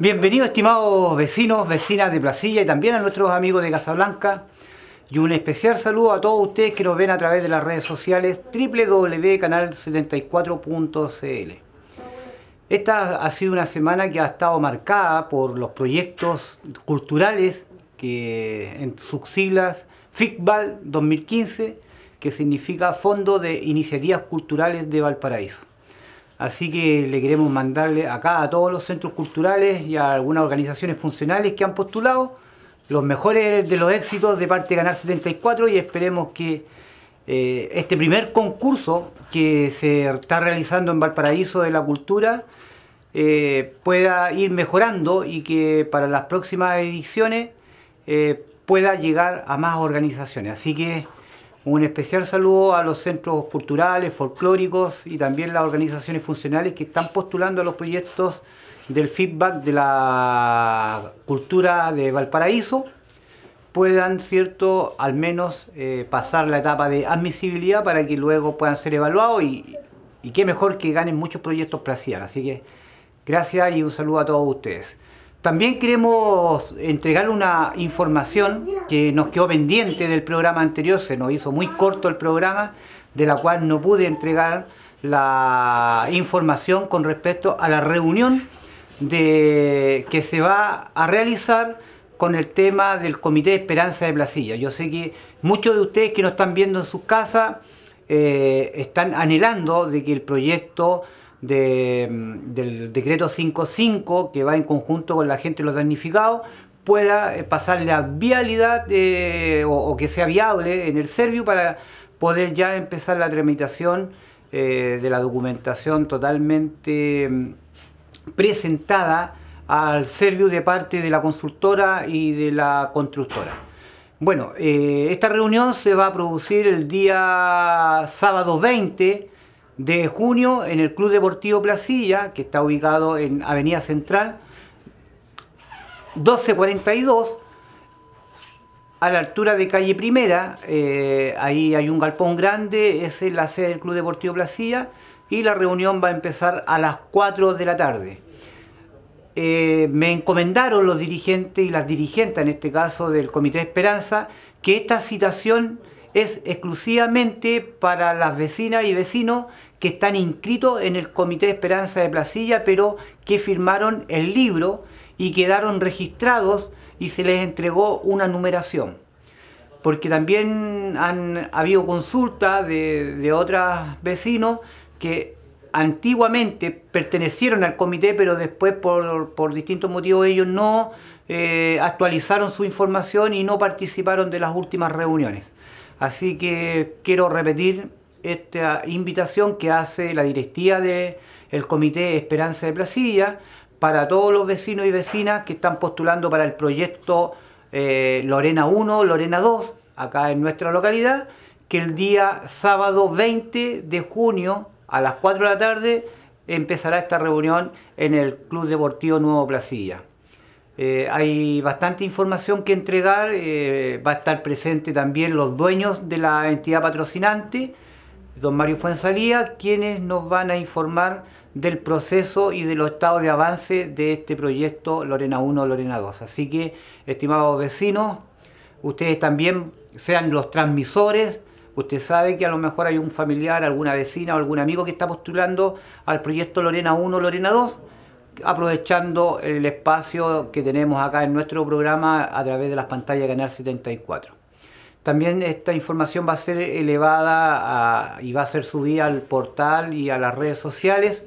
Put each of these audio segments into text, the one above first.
Bienvenidos estimados vecinos, vecinas de Placilla y también a nuestros amigos de Casablanca. Y un especial saludo a todos ustedes que nos ven a través de las redes sociales www.canal74.cl. Esta ha sido una semana que ha estado marcada por los proyectos culturales que en sus siglas FICBAL 2015, que significa Fondo de Iniciativas Culturales de Valparaíso. Así que le queremos mandarle acá a todos los centros culturales y a algunas organizaciones funcionales que han postulado los mejores de los éxitos de parte de Ganar 74 y esperemos que eh, este primer concurso que se está realizando en Valparaíso de la Cultura eh, pueda ir mejorando y que para las próximas ediciones eh, pueda llegar a más organizaciones. Así que un especial saludo a los centros culturales, folclóricos y también las organizaciones funcionales que están postulando a los proyectos del feedback de la cultura de Valparaíso puedan, ¿cierto?, al menos eh, pasar la etapa de admisibilidad para que luego puedan ser evaluados y, qué mejor que ganen muchos proyectos placiales. Así que gracias y un saludo a todos ustedes. También queremos entregar una información que nos quedó pendiente del programa anterior, se nos hizo muy corto el programa, de la cual no pude entregar la información con respecto a la reunión que se va a realizar con el tema del Comité de Esperanza de Placilla. Yo sé que muchos de ustedes que nos están viendo en sus casas eh, están anhelando de que el proyecto Mm, del decreto 55 que va en conjunto con la gente de los damnificados pueda eh, pasar la vialidad eh, o, que sea viable en el Servio para poder ya empezar la tramitación eh, de la documentación totalmente mm, presentada al Servio de parte de la consultora y de la constructora. Bueno, esta reunión se va a producir el día sábado 20 de junio en el Club Deportivo Placilla, que está ubicado en Avenida Central, 1242, a la altura de calle Primera, eh, ahí hay un galpón grande, es la sede del Club Deportivo Placilla, y la reunión va a empezar a las 4 de la tarde. Eh, me encomendaron los dirigentes y las dirigentes, en este caso del Comité de Esperanza, que esta citación es exclusivamente para las vecinas y vecinos que están inscritos en el Comité de Esperanza de Placilla, pero que firmaron el libro y quedaron registrados y se les entregó una numeración. Porque también han habido consultas de, otros vecinos que antiguamente pertenecieron al comité, pero después por, distintos motivos ellos no eh, actualizaron su información y no participaron de las últimas reuniones. Así que quiero repetir esta invitación que hace la directiva del Comité Esperanza de Placilla para todos los vecinos y vecinas que están postulando para el proyecto eh, Lorena 1, Lorena 2, acá en nuestra localidad, que el día sábado 20 de junio a las 4 de la tarde empezará esta reunión en el Club Deportivo Nuevo Placilla. Eh, hay bastante información que entregar, eh, va a estar presente también los dueños de la entidad patrocinante, don Mario Fuensalía, quienes nos van a informar del proceso y de los estados de avance de este proyecto Lorena 1, Lorena 2. Así que, estimados vecinos, ustedes también sean los transmisores. Usted sabe que a lo mejor hay un familiar, alguna vecina o algún amigo que está postulando al proyecto Lorena 1, Lorena 2, aprovechando el espacio que tenemos acá en nuestro programa a través de las pantallas de Canal 74. También esta información va a ser elevada y va a ser subida al portal y a las redes sociales.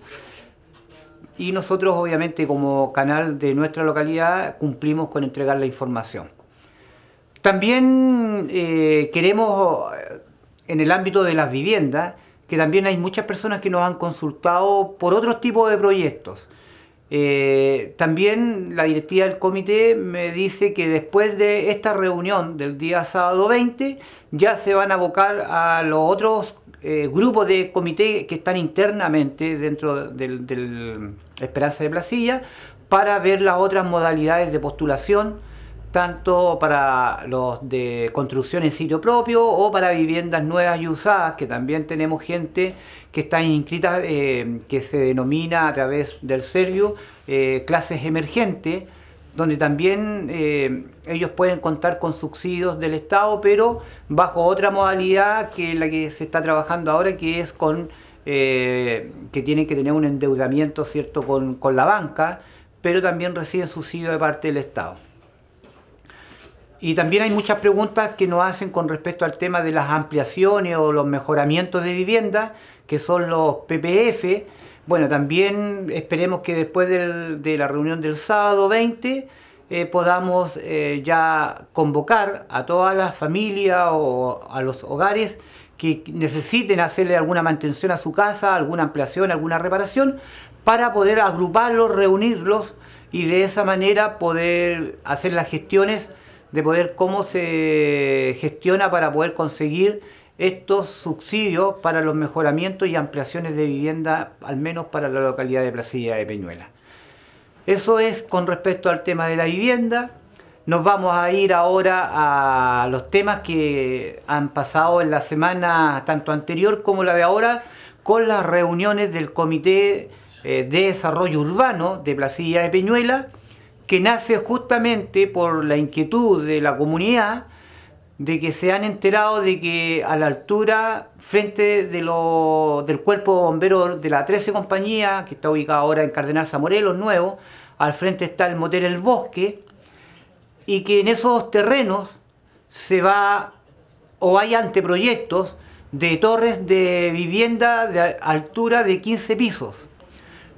Y nosotros obviamente como canal de nuestra localidad cumplimos con entregar la información. También eh, queremos, eh, en el ámbito de las viviendas, que también hay muchas personas que nos han consultado por otros tipos de proyectos. Eh, también la directiva del comité me dice que después de esta reunión del día sábado 20 ya se van a abocar a los otros eh, grupos de comité que están internamente dentro del, del Esperanza de Placilla para ver las otras modalidades de postulación tanto para los de construcción en sitio propio o para viviendas nuevas y usadas, que también tenemos gente que está inscrita, eh, que se denomina a través del serio eh, clases emergentes, donde también eh, ellos pueden contar con subsidios del Estado, pero bajo otra modalidad que la que se está trabajando ahora, que es con que tienen que tener un endeudamiento cierto con, con la banca, pero también reciben subsidio de parte del Estado. Y también hay muchas preguntas que nos hacen con respecto al tema de las ampliaciones o los mejoramientos de vivienda, que son los PPF. Bueno, también esperemos que después de la reunión del sábado 20 eh, podamos eh, ya convocar a todas las familias o a los hogares que necesiten hacerle alguna mantención a su casa, alguna ampliación, alguna reparación, para poder agruparlos, reunirlos y de esa manera poder hacer las gestiones de poder cómo se gestiona para poder conseguir estos subsidios para los mejoramientos y ampliaciones de vivienda, al menos para la localidad de Placilla de Peñuela. Eso es con respecto al tema de la vivienda. Nos vamos a ir ahora a los temas que han pasado en la semana tanto anterior como la de ahora con las reuniones del Comité eh, de Desarrollo Urbano de Placilla de Peñuela que nace justamente por la inquietud de la comunidad de que se han enterado de que a la altura, frente del cuerpo bombero de la 13 compañía, que está ubicado ahora en Cardenal Zamorelos Nuevo, al frente está el motel El Bosque, y que en esos terrenos se va o hay anteproyectos de torres de vivienda de altura de 15 pisos.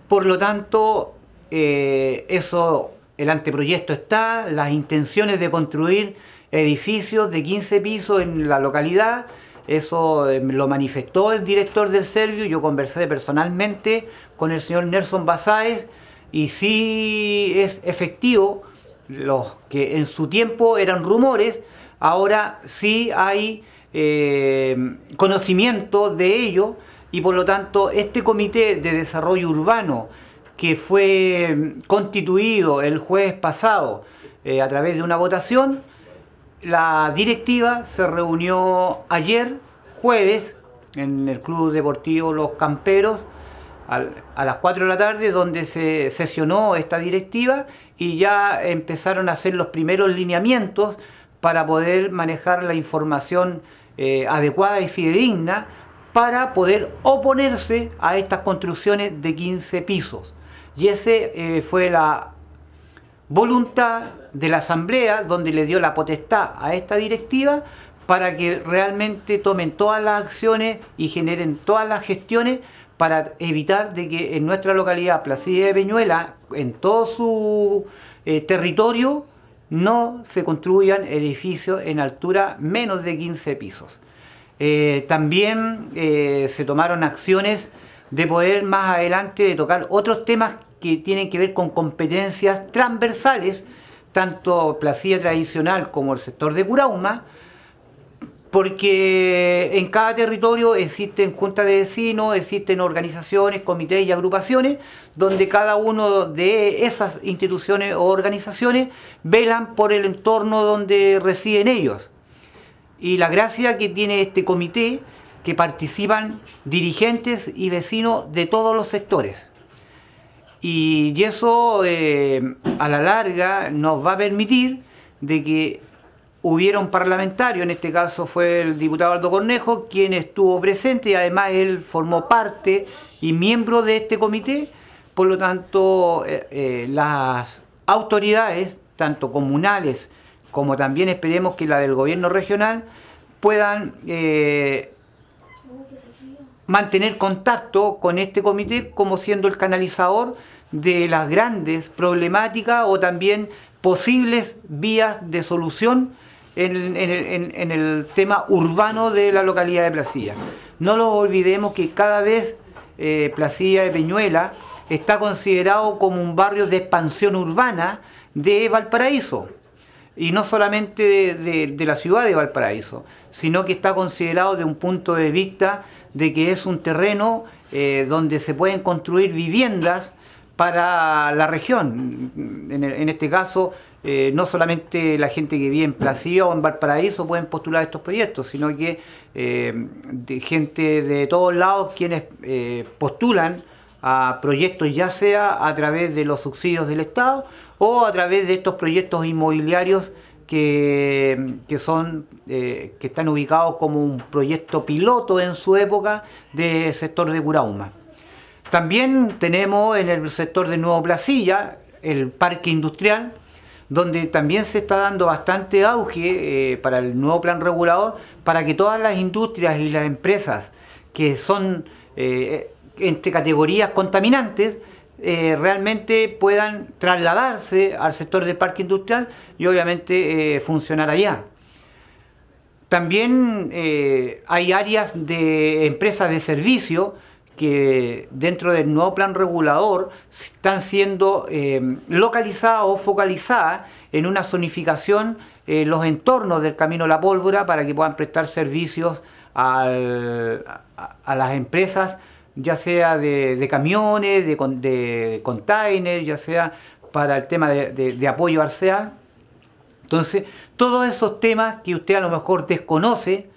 Por lo tanto, eh, eso el anteproyecto está, las intenciones de construir edificios de 15 pisos en la localidad, eso eh, lo manifestó el director del Servio, yo conversé personalmente con el señor Nelson Basáez y sí es efectivo, los que en su tiempo eran rumores, ahora sí hay eh, conocimiento de ello y por lo tanto este comité de desarrollo urbano que fue mm, constituido el jueves pasado eh, a través de una votación. La directiva se reunió ayer, jueves, en el Club Deportivo Los Camperos a las 4 de la tarde, donde se sesionó esta directiva y ya empezaron a hacer los primeros lineamientos para poder manejar la información eh, adecuada y fidedigna para poder oponerse a estas construcciones de 15 pisos. Y ese eh, fue la voluntad de la Asamblea, donde le dio la potestad a esta directiva para que realmente tomen todas las acciones y generen todas las gestiones para evitar de que en nuestra localidad Placida de Peñuela, en todo su eh, territorio, no se construyan edificios en altura menos de 15 pisos. Eh, también se tomaron acciones de poder más adelante tocar otros temas que tienen que ver con competencias transversales, tanto placía tradicional como el sector de Curauma, porque en cada territorio existen juntas de vecinos, existen organizaciones, comités y agrupaciones, donde cada uno de esas instituciones o organizaciones velan por el entorno donde residen ellos. Y la gracia que tiene este comité, que participan dirigentes y vecinos de todos los sectores. Y, eso eh, a la larga nos va a permitir de que hubiera un parlamentario, en este caso fue el diputado Aldo Cornejo, quien estuvo presente y además él formó parte y miembro de este comité. Por lo tanto, eh, eh, las autoridades, tanto comunales como también esperemos que la del gobierno regional, puedan mantener contacto con este comité como siendo el canalizador de las grandes problemáticas o también posibles vías de solución en, el tema urbano de la localidad de Placilla. No lo olvidemos que cada vez eh, Placilla de Peñuela está considerado como un barrio de expansión urbana de Valparaíso. Y no solamente de, la ciudad de Valparaíso, sino que está considerado de un punto de vista de que es un terreno eh, donde se pueden construir viviendas para la región. En, este caso, eh, no solamente la gente que vive en Placido o en Valparaíso pueden postular estos proyectos, sino que eh, gente de todos lados quienes eh, postulan a proyectos ya sea a través de los subsidios del Estado o a través de estos proyectos inmobiliarios que, que, son, que están ubicados como un proyecto piloto en su época de sector de Curauma. También tenemos en el sector de Nuevo Placilla el parque industrial, donde también se está dando bastante auge eh, para el nuevo plan regulador, para que todas las industrias y las empresas que son eh, entre categorías contaminantes, eh, realmente puedan trasladarse al sector del parque industrial y obviamente funcionar allá. También hay áreas de empresas de servicio que dentro del nuevo plan regulador están siendo eh, localizadas o focalizadas en una zonificación eh, los entornos del Camino la Pólvora para que puedan prestar servicios a, las empresas, ya sea de, camiones, de, containers, ya sea para el tema de, de apoyo a Entonces, todos esos temas que usted a lo mejor desconoce,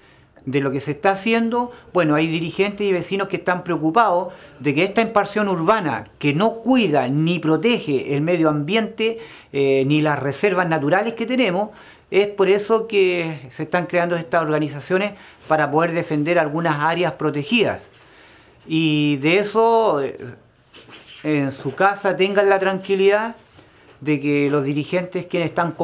de lo que se está haciendo, bueno, hay dirigentes y vecinos que están preocupados de que esta imparción urbana que no cuida ni protege el medio ambiente eh, ni las reservas naturales que tenemos, es por eso que se están creando estas organizaciones para poder defender algunas áreas protegidas. Y de eso, eh, en su casa tengan la tranquilidad de que los dirigentes quienes, están,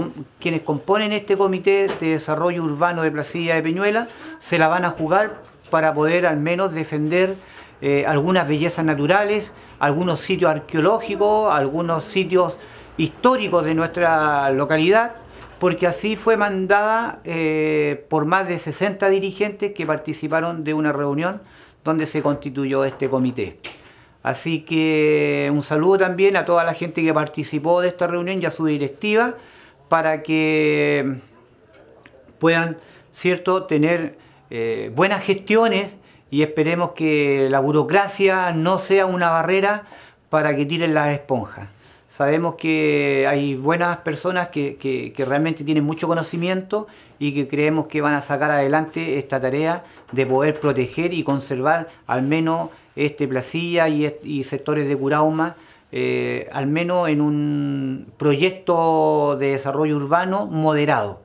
quienes componen este comité de desarrollo urbano de Placilla de Peñuela se la van a jugar para poder al menos defender eh, algunas bellezas naturales, algunos sitios arqueológicos, algunos sitios históricos de nuestra localidad, porque así fue mandada eh, por más de 60 dirigentes que participaron de una reunión donde se constituyó este comité. Así que un saludo también a toda la gente que participó de esta reunión y a su directiva para que puedan, ¿cierto?, tener eh, buenas gestiones y esperemos que la burocracia no sea una barrera para que tiren las esponjas. Sabemos que hay buenas personas que, realmente tienen mucho conocimiento y que creemos que van a sacar adelante esta tarea de poder proteger y conservar al menos este, Placilla y, sectores de Curauma, eh, al menos en un proyecto de desarrollo urbano moderado,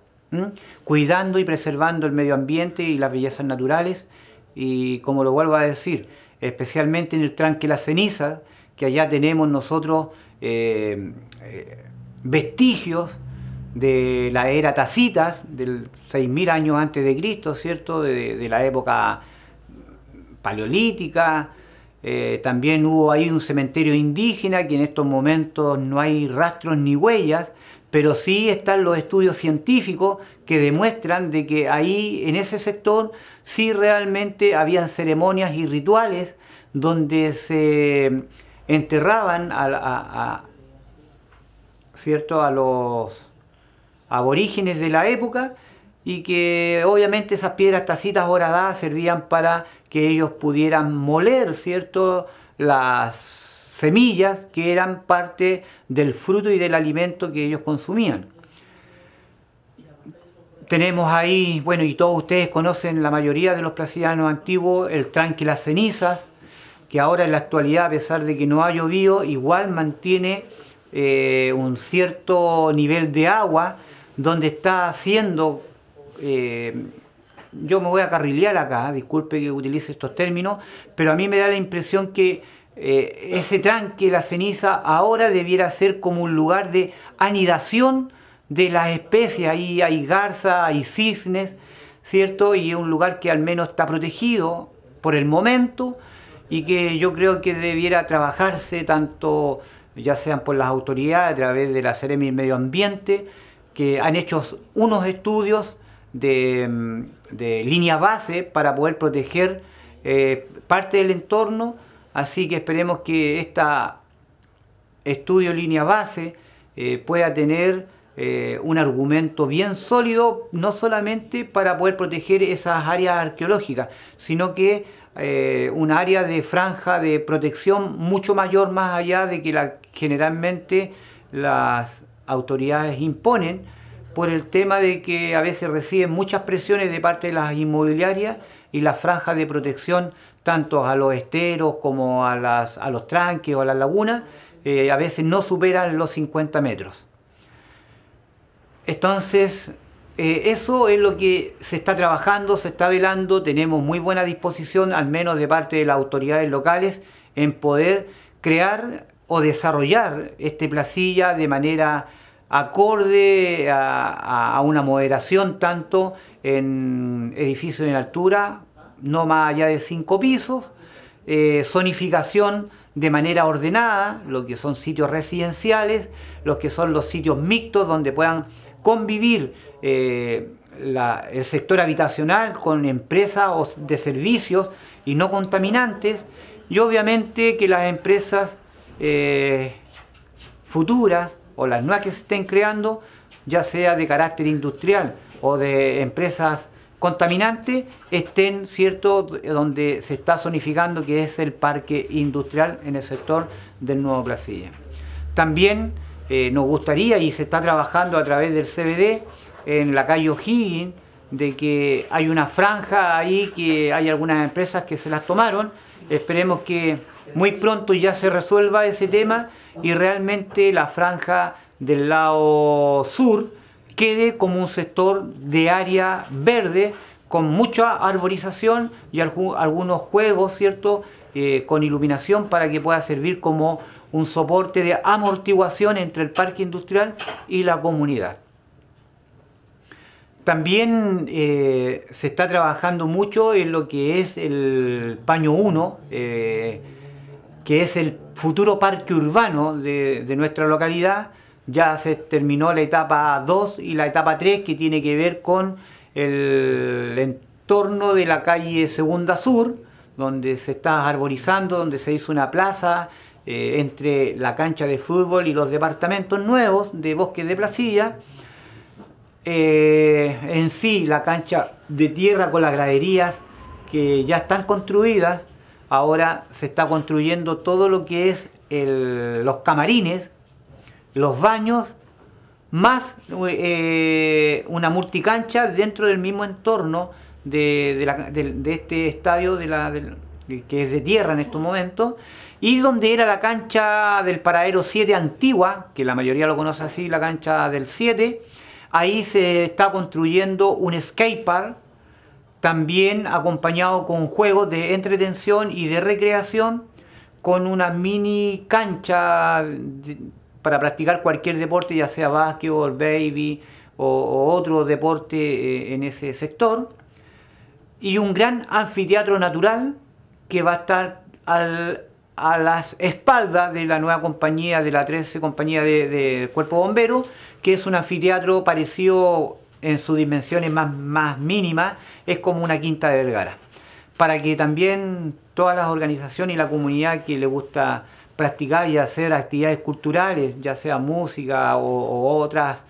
cuidando y preservando el medio ambiente y las bellezas naturales, y como lo vuelvo a decir, especialmente en el tranque Las Cenizas, que allá tenemos nosotros eh, eh, vestigios de la era Tacitas, del 6.000 años antes de Cristo, ¿cierto? De, de la época paleolítica, eh, también hubo ahí un cementerio indígena que en estos momentos no hay rastros ni huellas, pero sí están los estudios científicos que demuestran de que ahí en ese sector sí realmente habían ceremonias y rituales donde se enterraban ¿cierto? a los aborígenes de la época y que obviamente esas piedras tacitas horadadas servían para que ellos pudieran moler, ¿cierto? Las semillas que eran parte del fruto y del alimento que ellos consumían. Tenemos ahí, bueno, y todos ustedes conocen la mayoría de los placidanos antiguos, el tranque las cenizas, que ahora en la actualidad, a pesar de que no ha llovido, igual mantiene eh, un cierto nivel de agua, donde está haciendo eh, yo me voy a carrilear acá, disculpe que utilice estos términos, pero a mí me da la impresión que eh, ese tranque, la ceniza, ahora debiera ser como un lugar de anidación de las especies. Ahí hay garza, hay cisnes, ¿cierto? Y es un lugar que al menos está protegido por el momento y que yo creo que debiera trabajarse tanto ya sean por las autoridades a través de la Seremi Medio Ambiente, que han hecho unos estudios Mm, de, línea base para poder proteger eh, parte del entorno, así que esperemos que esta estudio línea base eh, pueda tener eh, un argumento bien sólido, no solamente para poder proteger esas áreas arqueológicas, sino que un área de franja de protección mucho mayor más allá de que la, generalmente las autoridades imponen por el tema de que a veces reciben muchas presiones de parte de las inmobiliarias y las franjas de protección, tanto a los esteros como a, los tranques o a las lagunas, eh, a veces no superan los 50 metros. Entonces, eh, eso es lo que se está trabajando, se está velando, tenemos muy buena disposición, al menos de parte de las autoridades locales, en poder crear o desarrollar este placilla de manera acorde a, una moderación tanto en edificios en altura, no más allá de cinco pisos, eh, zonificación de manera ordenada, lo que son sitios residenciales, los que son los sitios mixtos donde puedan convivir eh, el sector habitacional con empresas de servicios y no contaminantes, y obviamente que las empresas eh, futuras o las nuevas que se estén creando, ya sea de carácter industrial o de empresas contaminantes, estén, ¿cierto?, donde se está zonificando, que es el parque industrial en el sector del Nuevo Placilla. También eh, nos gustaría, y se está trabajando a través del CBD, en la calle O'Higgins, de que hay una franja ahí, que hay algunas empresas que se las tomaron. Esperemos que muy pronto ya se resuelva ese tema y realmente la franja del lado sur quede como un sector de área verde con mucha arborización y algunos juegos, ¿cierto? Eh, con iluminación para que pueda servir como un soporte de amortiguación entre el parque industrial y la comunidad. También eh, se está trabajando mucho en lo que es el paño 1, que es el futuro parque urbano de, nuestra localidad. Ya se terminó la etapa 2 y la etapa 3 que tiene que ver con el entorno de la calle Segunda Sur, donde se está arborizando, donde se hizo una plaza eh, entre la cancha de fútbol y los departamentos nuevos de Bosques de Placilla. Eh, en sí, la cancha de tierra con las graderías que ya están construidas, ahora se está construyendo todo lo que es los camarines, los baños, más eh, una multicancha dentro del mismo entorno de, este estadio de la, que es de tierra en estos momentos, y donde era la cancha del Paradero 7 antigua, que la mayoría lo conoce así, la cancha del 7, ahí se está construyendo un skate park también acompañado con juegos de entretención y de recreación, con una mini cancha para practicar cualquier deporte, ya sea básquetbol, baby o, otro deporte eh, en ese sector, y un gran anfiteatro natural que va a estar a las espaldas de la nueva compañía, de la 13 compañía de, de Cuerpo Bombero, que es un anfiteatro parecido en sus dimensiones más, mínimas es como una quinta de Vergara. Para que también todas las organizaciones y la comunidad que le gusta practicar y hacer actividades culturales, ya sea música o, otras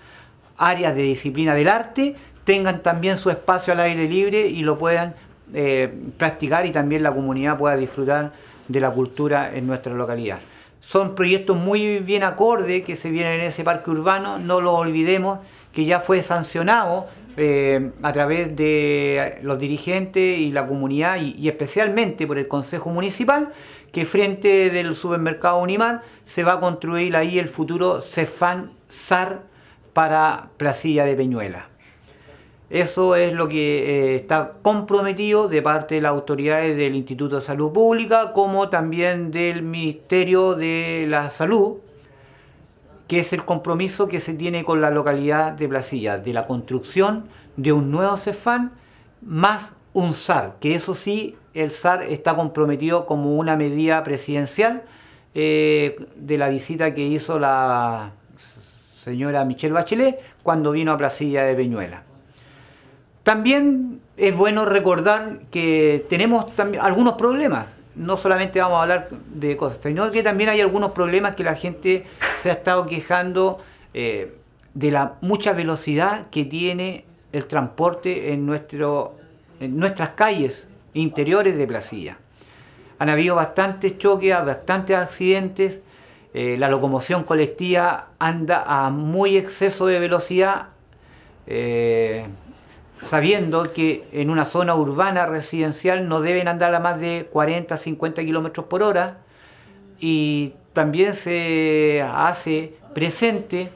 áreas de disciplina del arte, tengan también su espacio al aire libre y lo puedan eh, practicar y también la comunidad pueda disfrutar de la cultura en nuestra localidad. Son proyectos muy bien acorde que se vienen en ese parque urbano, no lo olvidemos que ya fue sancionado eh, a través de los dirigentes y la comunidad y, especialmente por el Consejo Municipal, que frente del supermercado Unimar se va a construir ahí el futuro Cefán SAR para Placilla de Peñuela. Eso es lo que eh, está comprometido de parte de las autoridades del Instituto de Salud Pública como también del Ministerio de la Salud, que es el compromiso que se tiene con la localidad de Placilla, de la construcción de un nuevo Cefán más un SAR, que eso sí, el SAR está comprometido como una medida presidencial eh, de la visita que hizo la señora Michelle Bachelet cuando vino a Placilla de Peñuela. También es bueno recordar que tenemos algunos problemas no solamente vamos a hablar de cosas, sino que también hay algunos problemas que la gente se ha estado quejando eh, de la mucha velocidad que tiene el transporte en, nuestro, en nuestras calles interiores de Placilla. Han habido bastantes choques, bastantes accidentes, eh, la locomoción colectiva anda a muy exceso de velocidad. Eh, sabiendo que en una zona urbana residencial no deben andar a más de 40, 50 kilómetros por hora y también se hace presente,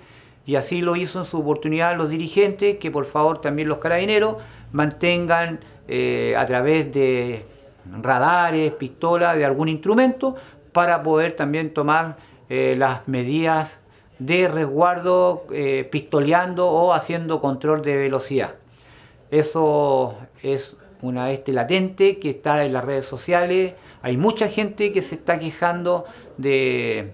y así lo hizo en su oportunidad los dirigentes, que por favor también los carabineros mantengan eh, a través de radares, pistolas, de algún instrumento, para poder también tomar eh, las medidas de resguardo eh, pistoleando o haciendo control de velocidad. Eso es una este latente que está en las redes sociales. Hay mucha gente que se está quejando de,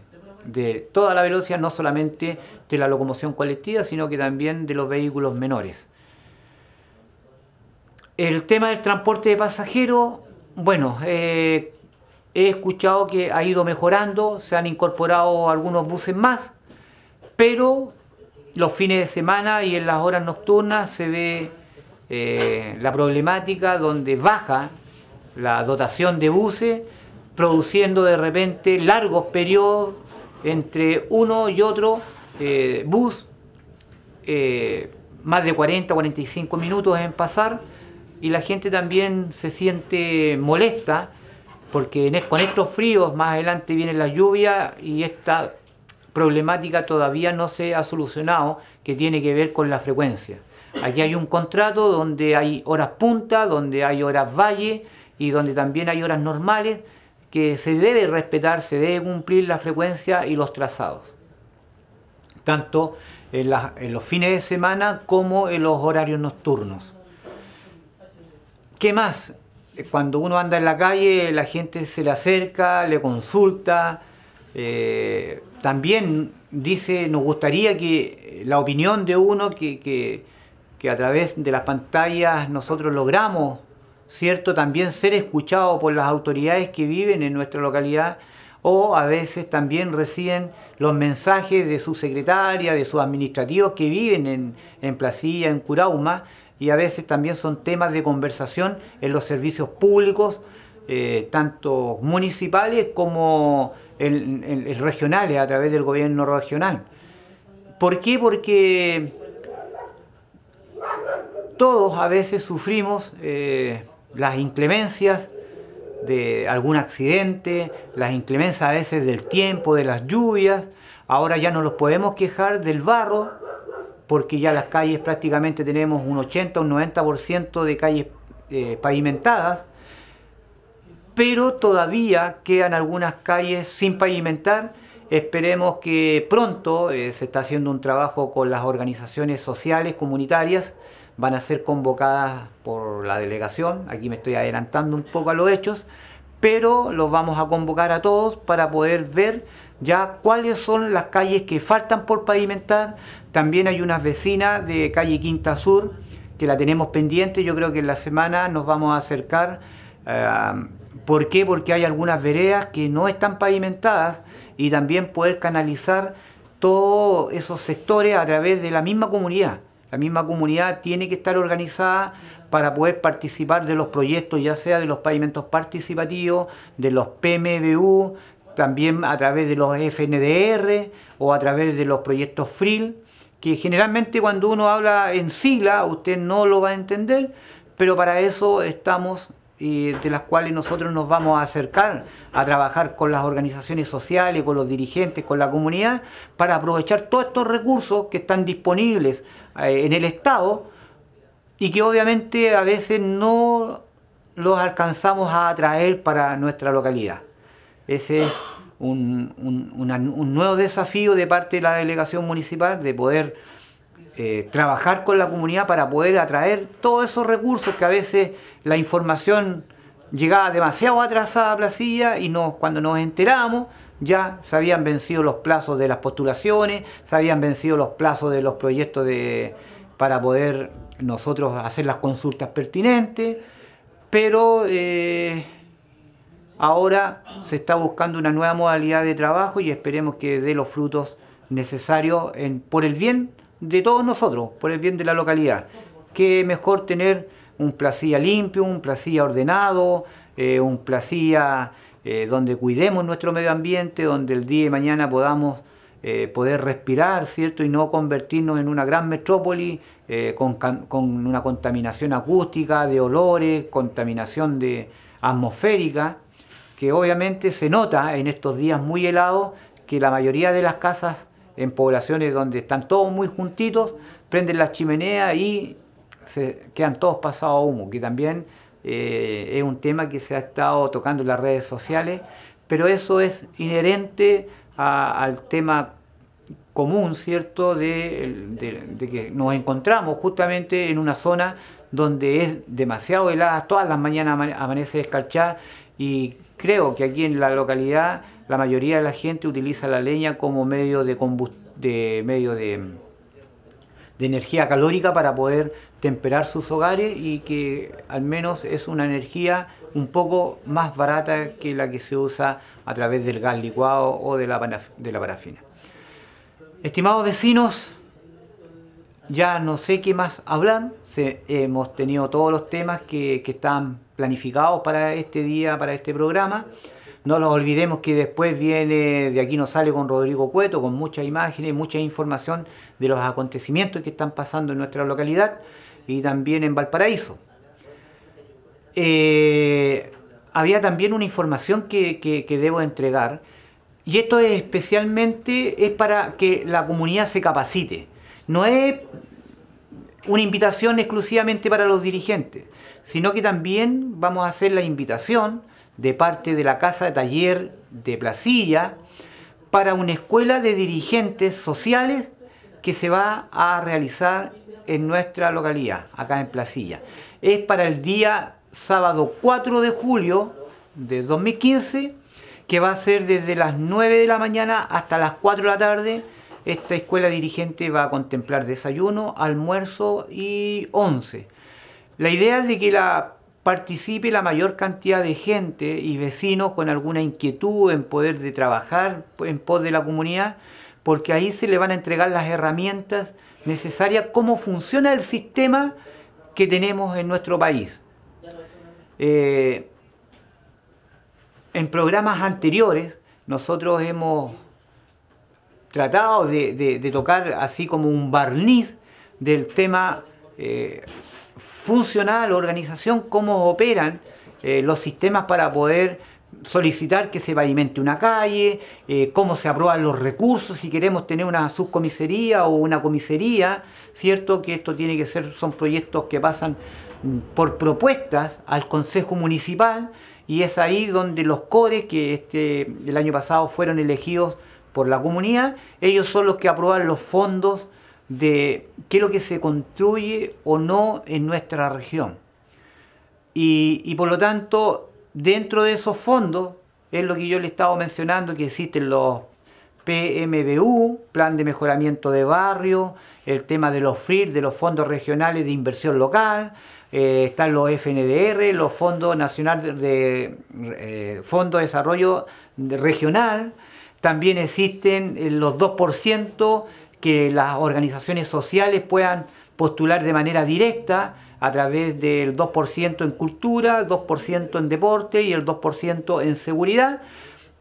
toda la velocidad, no solamente de la locomoción colectiva, sino que también de los vehículos menores. El tema del transporte de pasajeros, bueno, eh, he escuchado que ha ido mejorando, se han incorporado algunos buses más, pero los fines de semana y en las horas nocturnas se ve eh, la problemática donde baja la dotación de buses, produciendo de repente largos periodos entre uno y otro eh, bus, eh, más de 40, 45 minutos en pasar, y la gente también se siente molesta porque con estos fríos más adelante viene la lluvia y esta problemática todavía no se ha solucionado que tiene que ver con la frecuencia. Aquí hay un contrato donde hay horas punta, donde hay horas valle y donde también hay horas normales que se debe respetar, se debe cumplir la frecuencia y los trazados, tanto en, los fines de semana como en los horarios nocturnos. ¿Qué más? Eh, cuando uno anda en la calle, la gente se le acerca, le consulta, eh, también dice, nos gustaría que eh, la opinión de uno, que que a través de las pantallas nosotros logramos, ¿cierto?, también ser escuchados por las autoridades que viven en nuestra localidad o a veces también reciben los mensajes de su secretaria, de sus administrativos que viven en, en Placilla, en Curauma, y a veces también son temas de conversación en los servicios públicos, eh, tanto municipales como regionales, a través del gobierno regional. ¿Por qué? Porque todos a veces sufrimos eh, las inclemencias de algún accidente, las inclemencias a veces del tiempo, de las lluvias. Ahora ya no los podemos quejar del barro porque ya las calles prácticamente tenemos un 80, un 90% de calles eh, pavimentadas, pero todavía quedan algunas calles sin pavimentar Esperemos que pronto eh, se está haciendo un trabajo con las organizaciones sociales, comunitarias, van a ser convocadas por la delegación, aquí me estoy adelantando un poco a los hechos, pero los vamos a convocar a todos para poder ver ya cuáles son las calles que faltan por pavimentar. También hay unas vecinas de calle Quinta Sur que la tenemos pendiente, yo creo que en la semana nos vamos a acercar. Eh, ¿Por qué? Porque hay algunas veredas que no están pavimentadas y también poder canalizar todos esos sectores a través de la misma comunidad. La misma comunidad tiene que estar organizada para poder participar de los proyectos, ya sea de los pavimentos participativos, de los PMBU, también a través de los FNDR o a través de los proyectos FRIL, que generalmente cuando uno habla en sigla usted no lo va a entender, pero para eso estamos y de las cuales nosotros nos vamos a acercar a trabajar con las organizaciones sociales, con los dirigentes, con la comunidad, para aprovechar todos estos recursos que están disponibles eh, en el Estado y que obviamente a veces no los alcanzamos a atraer para nuestra localidad. Ese es un, un nuevo desafío de parte de la delegación municipal de poder eh, trabajar con la comunidad para poder atraer todos esos recursos que a veces la información llegaba demasiado atrasada a Placilla y cuando nos enteramos ya se habían vencido los plazos de las postulaciones, se habían vencido los plazos de los proyectos de, para poder nosotros hacer las consultas pertinentes, pero eh, ahora se está buscando una nueva modalidad de trabajo y esperemos que dé los frutos necesarios por el bien de todos nosotros, por el bien de la localidad. Qué mejor tener un placía limpio, un placía ordenado, eh, un placía eh, donde cuidemos nuestro medio ambiente, donde el día de mañana podamos eh, poder respirar, ¿cierto? Y no convertirnos en una gran metrópoli con, con, una contaminación acústica, de olores, contaminación de atmosférica, que obviamente se nota en estos días muy helados que la mayoría de las casas en poblaciones donde están todos muy juntitos, prenden las chimeneas y se quedan todos pasados a humo, que también eh, es un tema que se ha estado tocando en las redes sociales, pero eso es inherente al tema común, ¿cierto?, de, que nos encontramos justamente en una zona donde es demasiado helada, todas las mañanas amanece escarchada y Creo que aquí en la localidad la mayoría de la gente utiliza la leña como medio de, medio de, de energía calórica para poder temperar sus hogares y que al menos es una energía un poco más barata que la que se usa a través del gas licuado o de la, de la parafina. Estimados vecinos, ya no sé qué más hablan, hemos tenido todos los temas que, están planificados para este día, para este programa. No nos olvidemos que después viene, de aquí nos sale con Rodrigo Cueto, con muchas imágenes, mucha información de los acontecimientos que están pasando en nuestra localidad y también en Valparaíso. Eh, había también una información que, debo entregar, y esto es especialmente es para que la comunidad se capacite no es una invitación exclusivamente para los dirigentes, sino que también vamos a hacer la invitación de parte de la Casa de Taller de Placilla para una escuela de dirigentes sociales que se va a realizar en nuestra localidad, acá en Placilla. Es para el día sábado 4 de julio de 2015, que va a ser desde las 9 de la mañana hasta las 4 de la tarde esta escuela dirigente va a contemplar desayuno, almuerzo y once. La idea es de que la participe la mayor cantidad de gente y vecinos con alguna inquietud en poder de trabajar en pos de la comunidad, porque ahí se le van a entregar las herramientas necesarias, cómo funciona el sistema que tenemos en nuestro país. Eh, en programas anteriores nosotros hemos tratado de, tocar así como un barniz del tema eh, funcional, organización, cómo operan eh, los sistemas para poder solicitar que se pavimente una calle, eh, cómo se aprueban los recursos, si queremos tener una subcomisaría o una comisaría, ¿cierto? Que esto tiene que ser, son proyectos que pasan mm, por propuestas al Consejo Municipal y es ahí donde los cores, que este, el año pasado fueron elegidos por la comunidad, ellos son los que aprueban los fondos de qué es lo que se construye o no en nuestra región. Y, por lo tanto, dentro de esos fondos, es lo que yo le estaba mencionando, que existen los PMBU, Plan de Mejoramiento de Barrio, el tema de los FRIR, de los Fondos Regionales de Inversión Local, eh, están los FNDR, los Fondos Nacional de, eh, Fondo de Desarrollo Regional, también existen eh, los 2% que las organizaciones sociales puedan postular de manera directa a través del 2% en cultura, 2% en deporte y el 2% en seguridad,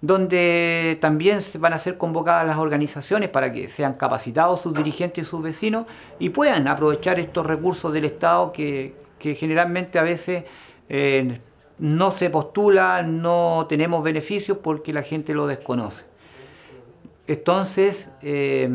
donde también van a ser convocadas las organizaciones para que sean capacitados sus dirigentes y sus vecinos y puedan aprovechar estos recursos del Estado que, generalmente a veces eh, no se postula, no tenemos beneficios porque la gente lo desconoce. Entonces, esa eh,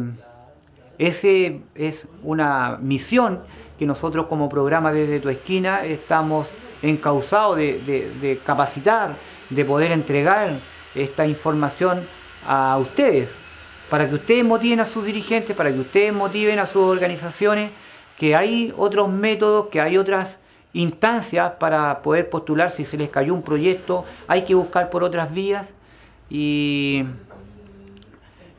ese es una misión que nosotros como programa desde tu esquina estamos encausados de, de capacitar, de poder entregar esta información a ustedes, para que ustedes motiven a sus dirigentes, para que ustedes motiven a sus organizaciones, que hay otros métodos, que hay otras instancias para poder postular si se les cayó un proyecto, hay que buscar por otras vías y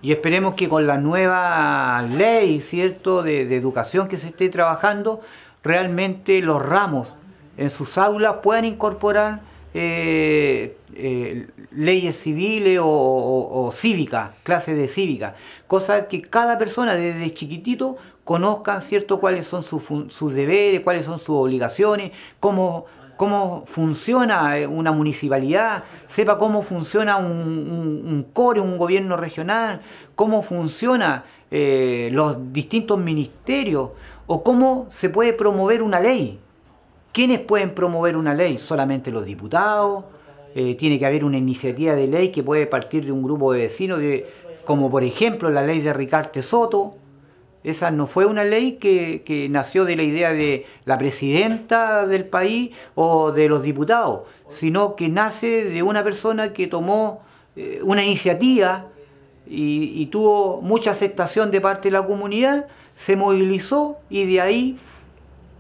y esperemos que con la nueva ley cierto de, educación que se esté trabajando realmente los ramos en sus aulas puedan incorporar eh, eh, leyes civiles o, cívicas, clases de cívica, cosa que cada persona desde chiquitito conozca, cierto cuáles son sus, sus deberes, cuáles son sus obligaciones, cómo cómo funciona eh, una municipalidad, sepa cómo funciona un, un core, un gobierno regional, cómo funciona eh, los distintos ministerios o cómo se puede promover una ley. ¿Quiénes pueden promover una ley? Solamente los diputados. Eh, tiene que haber una iniciativa de ley que puede partir de un grupo de vecinos, como por ejemplo la ley de Ricardo Soto esa no fue una ley que, nació de la idea de la presidenta del país o de los diputados, sino que nace de una persona que tomó eh, una iniciativa y, y, tuvo mucha aceptación de parte de la comunidad, se movilizó y de ahí,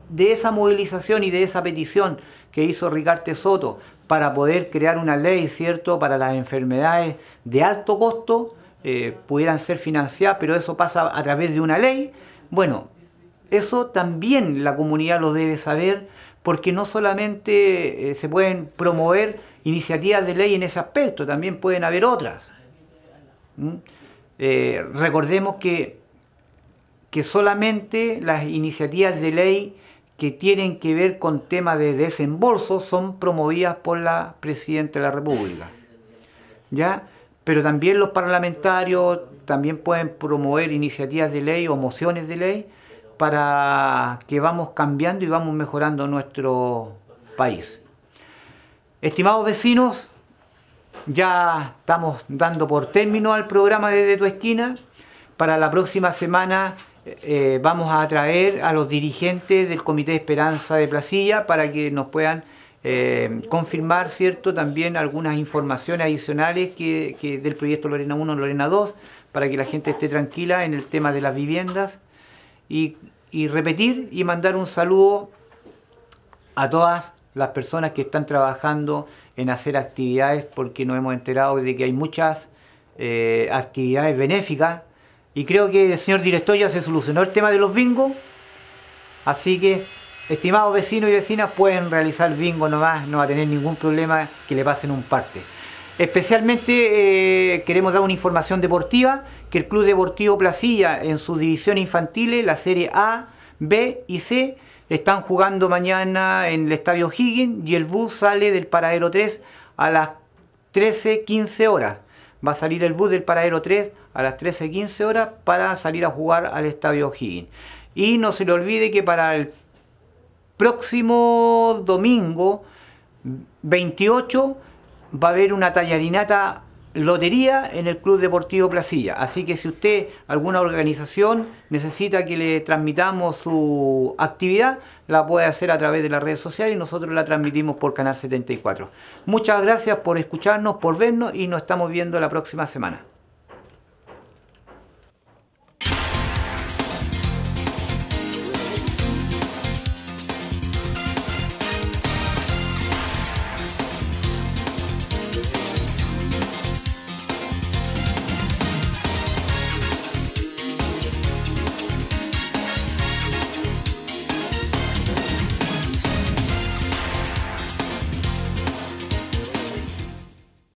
de esa movilización y de esa petición que hizo Ricardo Soto para poder crear una ley, ¿cierto?, para las enfermedades de alto costo, eh, pudieran ser financiadas, pero eso pasa a través de una ley. Bueno, eso también la comunidad lo debe saber porque no solamente eh, se pueden promover iniciativas de ley en ese aspecto, también pueden haber otras. ¿Mm? Eh, recordemos que, que solamente las iniciativas de ley que tienen que ver con temas de desembolso son promovidas por la Presidenta de la República. ¿Ya? Pero también los parlamentarios también pueden promover iniciativas de ley o mociones de ley para que vamos cambiando y vamos mejorando nuestro país. Estimados vecinos, ya estamos dando por término al programa desde tu esquina. Para la próxima semana eh, eh, vamos a atraer a los dirigentes del Comité de Esperanza de Placilla para que nos puedan eh, confirmar cierto también algunas informaciones adicionales que, del proyecto Lorena 1 Lorena 2 para que la gente esté tranquila en el tema de las viviendas y, repetir y mandar un saludo a todas las personas que están trabajando en hacer actividades porque nos hemos enterado de que hay muchas eh, actividades benéficas y creo que el señor director ya se solucionó el tema de los bingos así que Estimados vecinos y vecinas, pueden realizar bingo nomás, no va a tener ningún problema que le pasen un parte. Especialmente eh, queremos dar una información deportiva, que el Club Deportivo Placilla en sus divisiones infantiles, la Serie A, B y C, están jugando mañana en el Estadio Higgins y el bus sale del Paradero 3 a las 13.15 horas. Va a salir el bus del Paradero 3 a las 13.15 horas para salir a jugar al Estadio Higgins. Y no se le olvide que para el próximo domingo 28 va a haber una tallarinata lotería en el Club Deportivo Placilla. Así que si usted, alguna organización, necesita que le transmitamos su actividad, la puede hacer a través de las redes sociales y nosotros la transmitimos por Canal 74. Muchas gracias por escucharnos, por vernos y nos estamos viendo la próxima semana.